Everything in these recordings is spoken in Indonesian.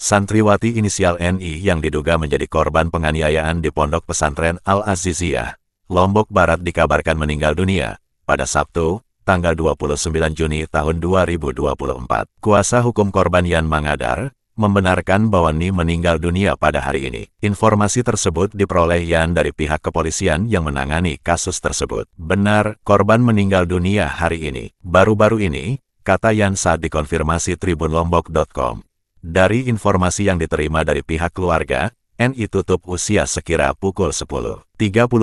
Santriwati inisial NI yang diduga menjadi korban penganiayaan di Pondok Pesantren Al-Aziziyah, Lombok Barat dikabarkan meninggal dunia pada Sabtu, tanggal 29 Juni tahun 2024. Kuasa hukum korban Yan Mangadar membenarkan bahwa Ni meninggal dunia pada hari ini. Informasi tersebut diperoleh Yan dari pihak kepolisian yang menangani kasus tersebut. Benar, korban meninggal dunia hari ini. Baru-baru ini, kata Yan saat dikonfirmasi tribunlombok.com. Dari informasi yang diterima dari pihak keluarga, NI tutup usia sekira pukul 10.30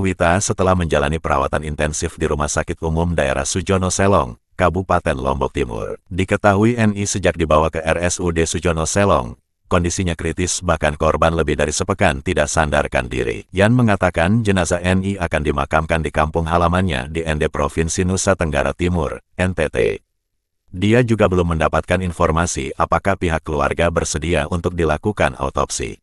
Wita setelah menjalani perawatan intensif di Rumah Sakit Umum Daerah Sujono Selong, Kabupaten Lombok Timur. Diketahui NI sejak dibawa ke RSUD Sujono Selong, kondisinya kritis bahkan korban lebih dari sepekan tidak sandarkan diri. Yan mengatakan jenazah NI akan dimakamkan di kampung halamannya di Ende Provinsi Nusa Tenggara Timur, NTT. Dia juga belum mendapatkan informasi apakah pihak keluarga bersedia untuk dilakukan autopsi.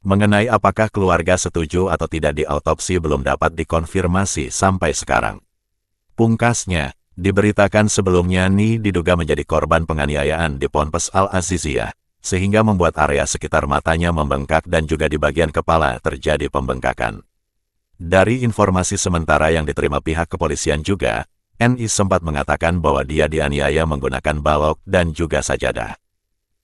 Mengenai apakah keluarga setuju atau tidak di autopsi belum dapat dikonfirmasi sampai sekarang. Pungkasnya, diberitakan sebelumnya Ni diduga menjadi korban penganiayaan di Ponpes Al-Aziziyah, sehingga membuat area sekitar matanya membengkak dan juga di bagian kepala terjadi pembengkakan. Dari informasi sementara yang diterima pihak kepolisian juga, NI sempat mengatakan bahwa dia dianiaya menggunakan balok dan juga sajadah.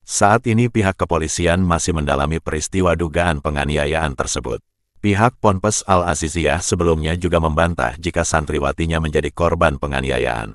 Saat ini pihak kepolisian masih mendalami peristiwa dugaan penganiayaan tersebut. Pihak Ponpes Al-Aziziyah sebelumnya juga membantah jika santriwatinya menjadi korban penganiayaan.